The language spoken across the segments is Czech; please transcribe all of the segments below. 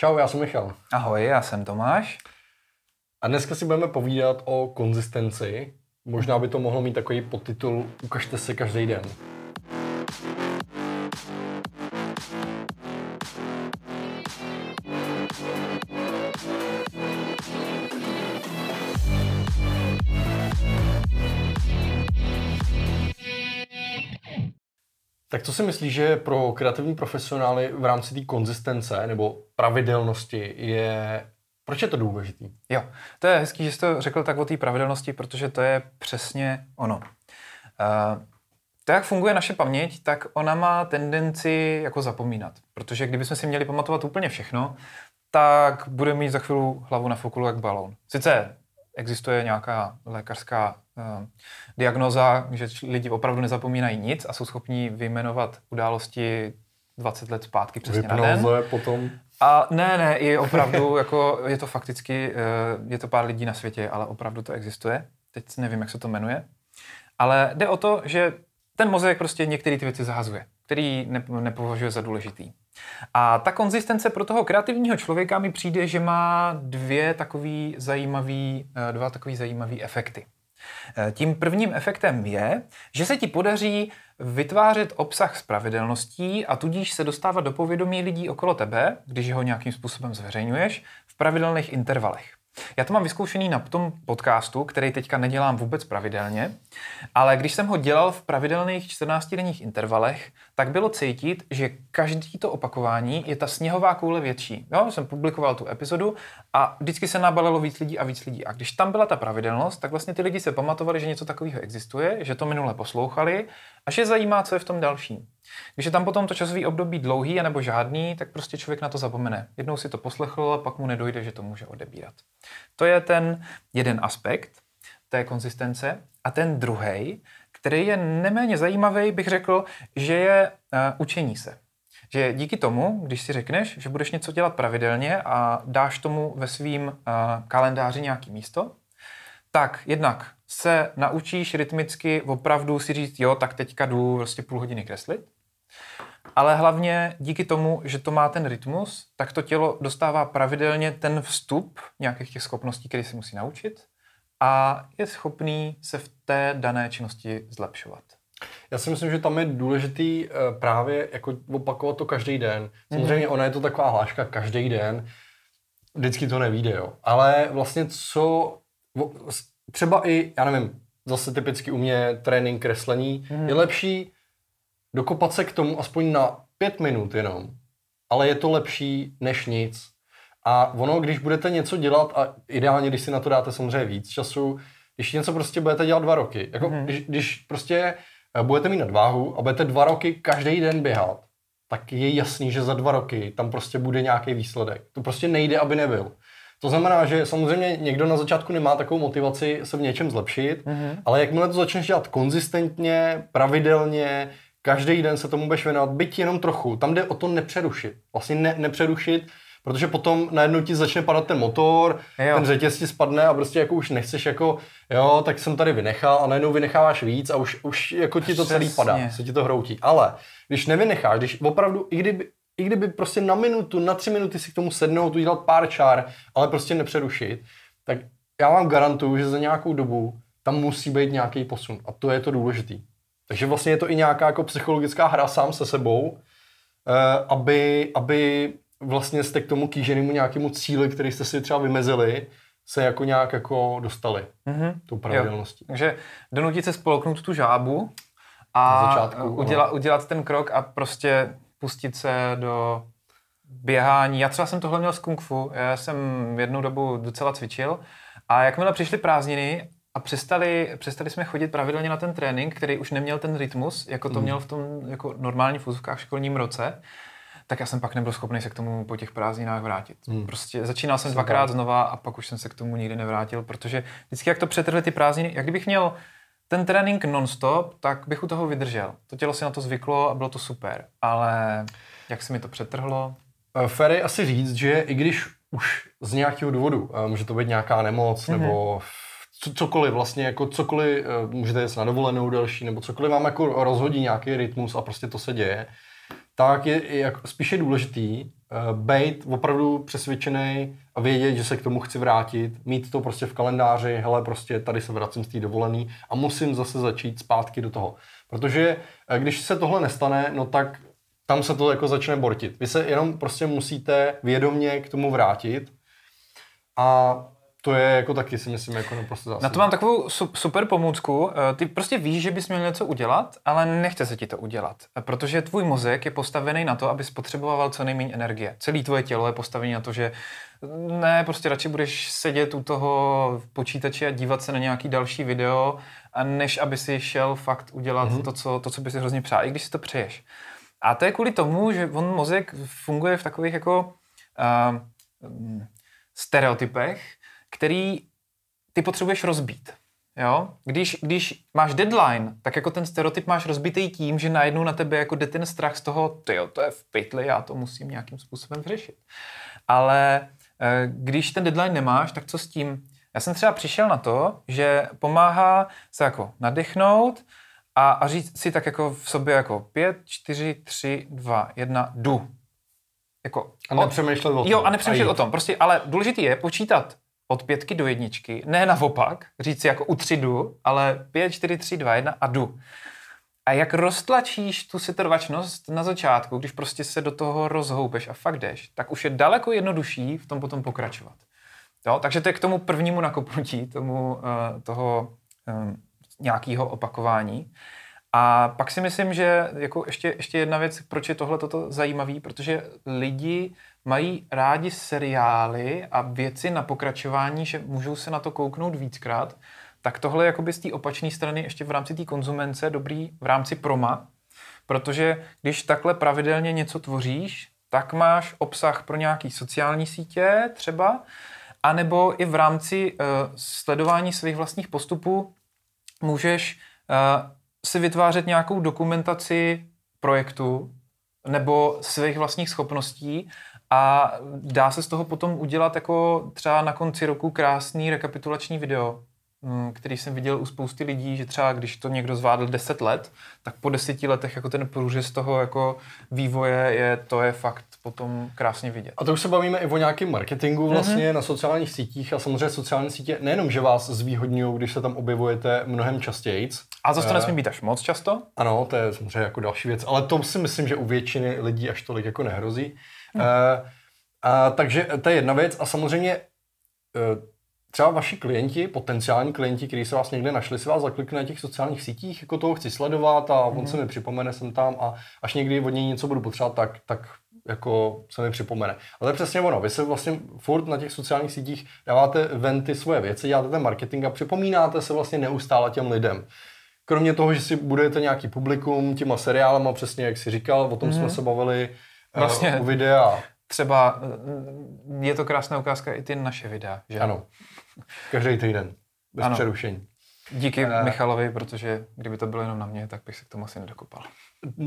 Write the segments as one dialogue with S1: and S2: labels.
S1: Čau, já jsem Michal. Ahoj, já jsem Tomáš. A dneska si budeme povídat o konzistenci. Možná by to mohlo mít takový podtitul Ukažte se každý den. Tak co si myslíš, že pro kreativní profesionály v rámci té konzistence nebo pravidelnosti je proč je to důležité? Jo, to je hezký, že jsi to řekl tak o té
S2: pravidelnosti, protože to je přesně ono. Uh, to, jak funguje naše paměť, tak ona má tendenci jako zapomínat. Protože kdybychom si měli pamatovat úplně všechno, tak bude mít za chvíli hlavu na fokulu jak balón. Sice existuje nějaká lékařská Eh, diagnoza, že lidi opravdu nezapomínají nic a jsou schopni vyjmenovat události 20 let zpátky přesně Vypnoze na den. potom. A ne, ne, je opravdu, jako je to fakticky, eh, je to pár lidí na světě, ale opravdu to existuje. Teď nevím, jak se to jmenuje. Ale jde o to, že ten mozek prostě některé ty věci zahazuje, který nepovažuje za důležitý. A ta konzistence pro toho kreativního člověka mi přijde, že má dvě takový zajímavý, eh, dva takový zajímavý efekty. Eh, tím prvním efektem je, že se ti podaří vytvářet obsah s pravidelností a tudíž se dostávat do povědomí lidí okolo tebe, když ho nějakým způsobem zveřejňuješ, v pravidelných intervalech. Já to mám vyzkoušený na tom podcastu, který teďka nedělám vůbec pravidelně, ale když jsem ho dělal v pravidelných 14-denních intervalech, tak bylo cítit, že každý to opakování je ta sněhová koule větší. Jo, jsem publikoval tu epizodu a vždycky se nabalilo víc lidí a víc lidí. A když tam byla ta pravidelnost, tak vlastně ty lidi se pamatovali, že něco takového existuje, že to minule poslouchali a že zajímá, co je v tom dalším. Když je tam potom to časové období dlouhý nebo žádný, tak prostě člověk na to zapomene. Jednou si to poslechl a pak mu nedojde, že to může odebírat. To je ten jeden aspekt té konzistence. A ten druhý, který je neméně zajímavý, bych řekl, že je uh, učení se. Že díky tomu, když si řekneš, že budeš něco dělat pravidelně a dáš tomu ve svým uh, kalendáři nějaký místo, tak jednak se naučíš rytmicky opravdu si říct, jo, tak teďka jdu prostě půl hodiny kreslit. Ale hlavně díky tomu, že to má ten rytmus, tak to tělo dostává pravidelně ten vstup nějakých těch schopností, které si musí naučit
S1: a je schopný se v té dané činnosti zlepšovat. Já si myslím, že tam je důležitý eh, právě jako opakovat to každý den. Samozřejmě mhm. ona je to taková hláška každý den, vždycky to nevíde, jo. Ale vlastně co, třeba i, já nevím, zase typicky u mě trénink kreslení, mm je lepší dokopat se k tomu aspoň na pět minut jenom, ale je to lepší než nic. A ono, když budete něco dělat, a ideálně, když si na to dáte samozřejmě víc času, když něco prostě budete dělat dva roky, jako mm-hmm. když, když prostě eh, budete mít nadváhu a budete dva roky každý den běhat, tak je jasný, že za dva roky tam prostě bude nějaký výsledek. To prostě nejde, aby nebyl. To znamená, že samozřejmě někdo na začátku nemá takovou motivaci se v něčem zlepšit, mm-hmm. ale jakmile to začneš dělat konzistentně, pravidelně, Každý den se tomu budeš věnovat, byť jenom trochu. Tam jde o to nepřerušit. Vlastně ne, nepřerušit, protože potom najednou ti začne padat ten motor, jo. ten řetěz ti spadne a prostě jako už nechceš jako, jo, tak jsem tady vynechal a najednou vynecháváš víc a už, už jako ti to celý padá, se ti to hroutí. Ale když nevynecháš, když opravdu, i kdyby, i kdyby prostě na minutu, na tři minuty si k tomu sednout, udělat pár čár, ale prostě nepřerušit, tak já vám garantuju, že za nějakou dobu tam musí být nějaký posun a to je to důležité. Takže vlastně je to i nějaká jako psychologická hra sám se sebou, eh, aby, aby vlastně jste k tomu kýženému nějakému cíli, který jste si třeba vymezili, se jako nějak jako dostali mm-hmm. tou pravidelností. Jo. Takže donutit se spolknout tu žábu a začátku, no. uděla,
S2: udělat ten krok a prostě pustit se do běhání. Já třeba jsem tohle měl z kung fu, já jsem jednu dobu docela cvičil a jakmile přišly prázdniny a přestali, přestali jsme chodit pravidelně na ten trénink, který už neměl ten rytmus, jako to mm. měl v tom jako normální fuzovkách školním roce, tak já jsem pak nebyl schopný se k tomu po těch prázdninách vrátit. Mm. Prostě začínal jsem Super. dvakrát znova a pak už jsem se k tomu nikdy nevrátil, protože vždycky jak to přetrhly ty prázdniny, jak kdybych měl ten trénink nonstop, tak bych u toho vydržel. To tělo si na to
S1: zvyklo a bylo to super, ale jak se mi to přetrhlo? Eh, Ferry asi říct, že i když už z nějakého důvodu, může to být nějaká nemoc mm-hmm. nebo co, cokoliv vlastně, jako cokoliv, eh, můžete jít na dovolenou další, nebo cokoliv vám jako rozhodí nějaký rytmus a prostě to se děje, tak je jako, spíše důležitý uh, být opravdu přesvědčený a vědět, že se k tomu chci vrátit, mít to prostě v kalendáři, hele prostě tady se vracím z té dovolený a musím zase začít zpátky do toho. Protože uh, když se tohle nestane, no tak tam se to jako začne bortit. Vy se jenom prostě musíte vědomně k tomu vrátit a to je jako taky si myslím jako naprosto zásadní. Na to
S2: mám takovou super pomůcku. Eh, ty prostě víš, že bys měl něco udělat, ale nechce se ti to udělat, eh, protože tvůj mozek je postavený na to, aby spotřeboval co nejméně energie. Celé tvoje tělo je postavené na to, že mm, ne, prostě radši budeš sedět u toho počítače a dívat se na nějaký další video, než aby si šel fakt udělat mm-hmm. to, co, to, co by si hrozně přál, i když si to přeješ. A to je kvůli tomu, že on mozek funguje v takových jako uh, stereotypech, který ty potřebuješ rozbít. Jo? Když, když máš deadline, tak jako ten stereotyp máš rozbitý tím, že najednou na tebe jako jde ten strach z toho, ty to je v pytli, já to musím nějakým způsobem vyřešit. Ale eh, když ten deadline nemáš, tak co s tím? Já jsem třeba přišel na to, že pomáhá se jako nadechnout a, a říct si tak jako v sobě jako 5, 4, 3, 2, 1, du. Jako, a nepřemýšlet o tom. Jo, a nepřemýšlet a o tom. Prostě, ale důležitý je počítat od pětky do jedničky, ne naopak, říct si jako u tři jdu, ale pět, čtyři, tři, dva, jedna a jdu. A jak roztlačíš tu setrvačnost na začátku, když prostě se do toho rozhoupeš a fakt jdeš, tak už je daleko jednodušší v tom potom pokračovat. Jo? Takže to je k tomu prvnímu nakopnutí, tomu uh, toho um, eh, nějakého opakování. A pak si myslím, že jako ještě, ještě jedna věc, proč je tohle toto zajímavé, protože lidi mají rádi seriály a věci na pokračování, že můžou se na to kouknout víckrát, tak tohle je jakoby z té opačné strany ještě v rámci té konzumence dobrý v rámci proma, protože když takhle pravidelně něco tvoříš, tak máš obsah pro nějaký sociální sítě třeba, anebo i v rámci uh, sledování svých vlastních postupů můžeš uh, si vytvářet nějakou dokumentaci projektu nebo svých vlastních schopností a dá se z toho potom udělat jako třeba na konci roku krásný rekapitulační video, Mm, který jsem viděl u spousty lidí, že třeba když to někdo zvládl 10 let, tak po deseti letech jako ten
S1: průřez toho jako vývoje je, to je fakt potom krásně vidět. A to už se bavíme i o nějakém marketingu mhm. vlastně mm-hmm. na sociálních sítích a samozřejmě sociální sítě nejenom, že vás zvýhodňují, když se tam objevujete mnohem častěji. A zase to eh, nesmí být až moc často? Ano, to je samozřejmě jako další věc, ale to si myslím, že u většiny lidí až tolik jako nehrozí. Mm. A, eh, a, takže to je jedna věc a samozřejmě eh, třeba vaši klienti, potenciální klienti, kteří se vás někde našli, si vás zaklikne na těch sociálních sítích, jako toho chci sledovat a mm-hmm. on se mhm. mi připomene, jsem tam a až někdy od něj něco budu potřebovat, tak, tak jako se mi připomene. Ale to je přesně ono, vy se vlastně furt na těch sociálních sítích dáváte ven ty svoje věci, děláte ten marketing a připomínáte se vlastně neustále těm lidem. Kromě toho, že si budete nějaký publikum těma seriálama, přesně jak si říkal, o tom mm-hmm. jsme mhm. se bavili eh, vlastně. Uh, u videa třeba
S2: eh, je to krásná ukázka i ty naše videa, že? Ano.
S1: Každý týden. Bez ano. přerušení. Díky uh, Michalovi,
S2: protože kdyby to bylo jenom na mě, tak bych se k tomu asi nedokopal.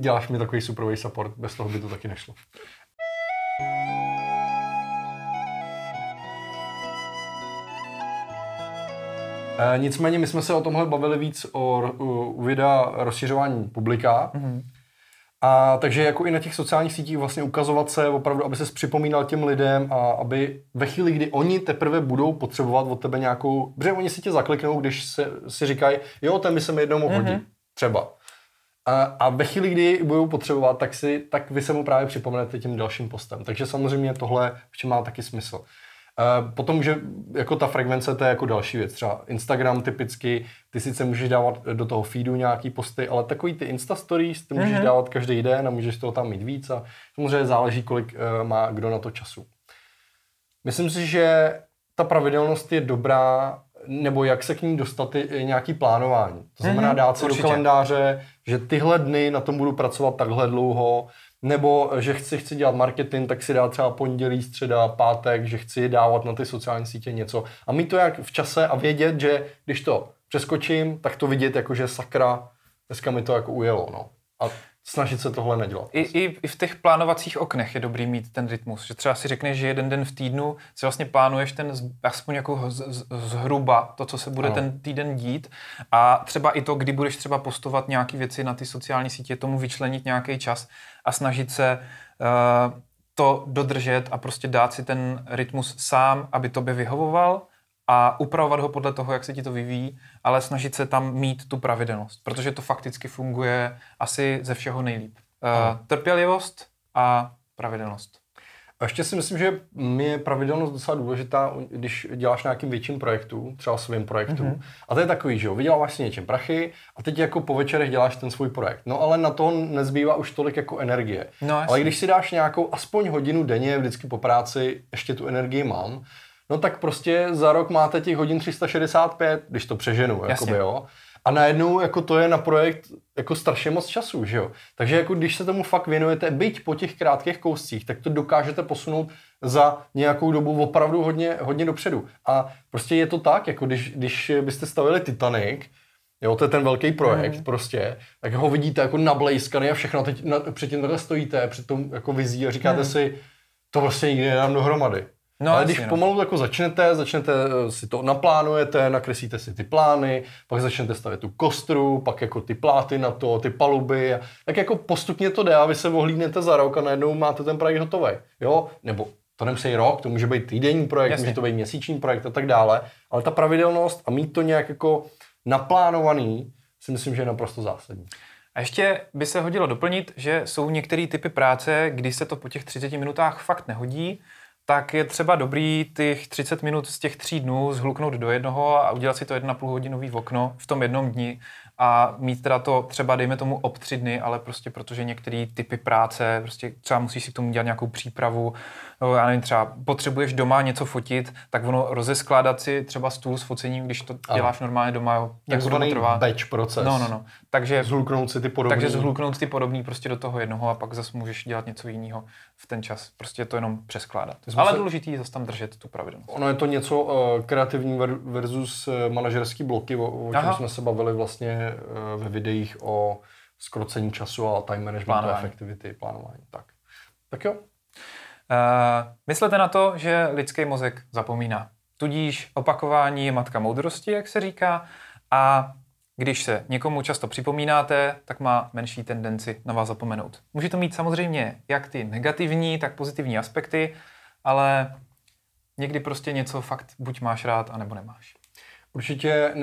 S1: Děláš mi takový superový support, bez toho by to taky nešlo. Uh, nicméně my jsme se o tomhle bavili víc o, o videa rozšiřování publika. Mm-hmm. A takže jako i na těch sociálních sítích vlastně ukazovat se opravdu, aby se připomínal těm lidem a aby ve chvíli, kdy oni teprve budou potřebovat od tebe nějakou, protože oni si tě zakliknou, když se, si říkají, jo, ten by se mi jednou mohl hodit, mm-hmm. třeba. A, a ve chvíli, kdy budou potřebovat, tak, si, tak vy se mu právě připomenete tím dalším postem. Takže samozřejmě tohle ještě má taky smysl. Potom, že jako ta frekvence, to je jako další věc. Třeba Instagram typicky, ty sice můžeš dávat do toho feedu nějaký posty, ale takový ty Insta stories, ty můžeš mm-hmm. dávat každý den a můžeš toho tam mít víc a samozřejmě záleží, kolik eh, má kdo na to času. Myslím si, že ta pravidelnost je dobrá, nebo jak se k ní dostat, i nějaký plánování. To znamená mhm. dát si Určitě. do kalendáře, že tyhle dny na tom budu pracovat takhle dlouho, nebo eh, že chci, chci dělat marketing, tak si dá třeba pondělí, středa, pátek, že chci dávat na ty sociální sítě něco. A mít to jak v čase a vědět, že když to přeskočím, tak to vidět jako, že sakra, dneska mi to jako ujelo. No. A snažit se tohle nedělat.
S2: I, i, I v těch plánovacích oknech je dobrý mít ten rytmus, že třeba si řekneš, že jeden den v týdnu si vlastně plánuješ ten z, aspoň jako z, z, zhruba to, co se bude ano. ten týden dít a třeba i to, kdy budeš třeba postovat nějaké věci na ty sociální sítě, tomu vyčlenit nějaký čas a snažit se uh, to dodržet a prostě dát si ten rytmus sám, aby tobě vyhovoval a upravovat ho podle toho, jak se ti to vyvíjí, ale snažit se tam mít tu pravidelnost, protože to fakticky funguje asi ze všeho
S1: nejlíp. Uh, trpělivost a pravidelnost. A ještě si myslím, že mi je pravidelnost docela důležitá, když děláš nějakým větším projektu, třeba svým projektu. Mm-hmm. A to je takový, že jo, vyděláváš si něčem prachy a teď jako po večerech děláš ten svůj projekt. No ale na to nezbývá už tolik jako energie. No, jasný. ale když si dáš nějakou aspoň hodinu denně, vždycky po práci, ještě tu energii mám, no tak prostě za rok máte těch hodin 365, když to přeženu, jako jo. A najednou jako to je na projekt jako strašně moc času, že jo? Takže jako když se tomu fakt věnujete, byť po těch krátkých kouscích, tak to dokážete posunout za nějakou dobu opravdu hodně, hodně dopředu. A prostě je to tak, jako když, když byste stavili Titanic, jo, to je ten velký projekt mm. prostě, tak ho vidíte jako nablejskaný a všechno, teď na, předtím takhle stojíte, před tom jako vizí a říkáte mm. si, to prostě nikdy nedám dohromady. No, ale když no. pomalu jako začnete, začnete eh, si to naplánujete, nakreslíte si ty plány, pak začnete stavět tu kostru, pak jako ty pláty na to, ty paluby, tak jako postupně to jde a vy se ohlídnete za rok a najednou máte ten projekt hotový. Jo? Nebo to nemusí rok, to může být týdenní projekt, Jasně. může to být měsíční projekt a tak dále, ale ta pravidelnost a mít to nějak jako naplánovaný si myslím, že je naprosto zásadní. A ještě by se hodilo
S2: doplnit, že jsou některé typy práce, kdy se to po těch 30 minutách fakt nehodí, tak je třeba dobrý těch 30 minut z těch tří dnů zhluknout do jednoho a udělat si to 1,5 hodinový okno v tom jednom dni a mít teda to třeba, dejme tomu, ob tři dny, ale prostě protože některé typy práce, prostě třeba musíš si k tomu dělat nějakou přípravu, no, já nevím, třeba potřebuješ doma něco fotit, tak ono rozeskládat si třeba stůl s focením, když to děláš ano. normálně doma, jo, tak to trvá. batch proces. No, no, no. Takže zhluknout si ty podobné. Takže zhluknout ty podobný prostě do toho jednoho a pak zase můžeš dělat něco jiného v ten čas. Prostě to jenom přeskládat. Zmusel... Ale důležitý je zase tam držet tu
S1: pravidelnost. Ono je to něco uh, kreativní versus eh, manažerský bloky, o, o čem jsme se bavili vlastně uh, ve videích o skrocení času a time managementu, a efektivity, plánování. Tak. Tak jo. Uh, myslete na to,
S2: že lidský mozek zapomíná. Tudíž opakování je matka moudrosti, jak se říká, a když se někomu často připomínáte, tak má menší tendenci na vás zapomenout. Může to mít samozřejmě jak ty negativní, tak pozitivní aspekty, ale někdy prostě něco fakt buď máš rád, anebo nemáš.
S1: Určitě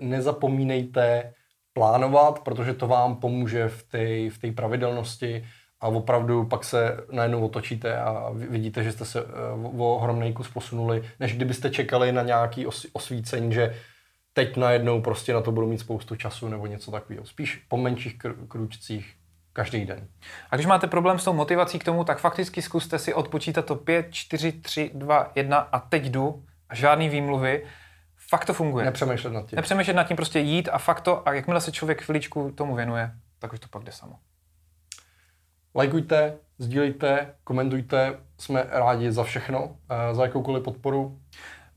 S1: nezapomínejte plánovat, protože to vám pomůže v té v tej pravidelnosti a opravdu pak se najednou otočíte a vidíte, že jste se eh, o ohromný kus posunuli, než kdybyste čekali na nějaký osvícení, že teď najednou prostě na to budu mít spoustu času nebo něco takového. Spíš po menších kr- kručcích každý den. A když máte problém s tou motivací k tomu, tak fakticky zkuste si odpočítat to 5,
S2: 4, 3, 2, 1 a teď jdu a žádný výmluvy. Fakt to funguje. Nepřemýšlet nad tím. Nepřemýšlet nad tím, prostě jít a fakt to, a jakmile se člověk chviličku tomu věnuje, tak už to pak jde samo.
S1: Lajkujte, sdílejte, komentujte, jsme rádi za
S2: všechno, eh, za jakoukoliv podporu.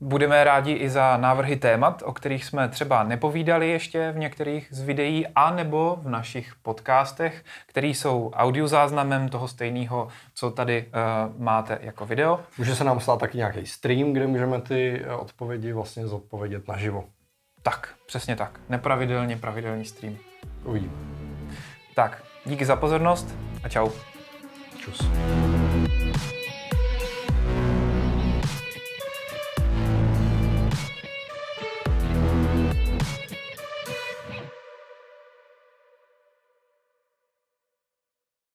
S2: Budeme rádi i za návrhy témat, o kterých jsme třeba nepovídali ještě v některých z videí a nebo v našich podcastech, které jsou audiozáznamem toho stejného, co tady uh, máte jako video.
S1: Může se nám stát taky nějaký stream, kde můžeme ty eh, odpovědi vlastně zodpovědět naživo.
S2: Tak, přesně tak. Nepravidelně pravidelný stream. Uvidíme. Tak, díky za pozornost a čau. Čus.